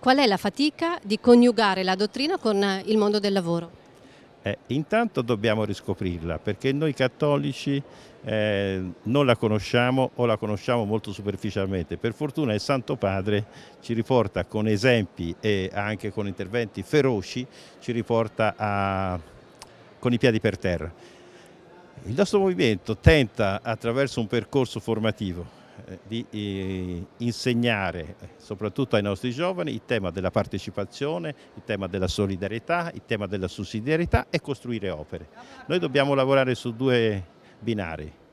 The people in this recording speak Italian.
Qual è la fatica di coniugare la dottrina con eh, il mondo del lavoro? Eh, intanto dobbiamo riscoprirla perché noi cattolici eh, non la conosciamo o la conosciamo molto superficialmente. Per fortuna il Santo Padre ci riporta con esempi e anche con interventi feroci, ci riporta a... con i piedi per terra. Il nostro movimento tenta attraverso un percorso formativo eh, di eh, insegnare eh, soprattutto ai nostri giovani il tema della partecipazione, il tema della solidarietà, il tema della sussidiarietà e costruire opere. Noi dobbiamo lavorare su due binari,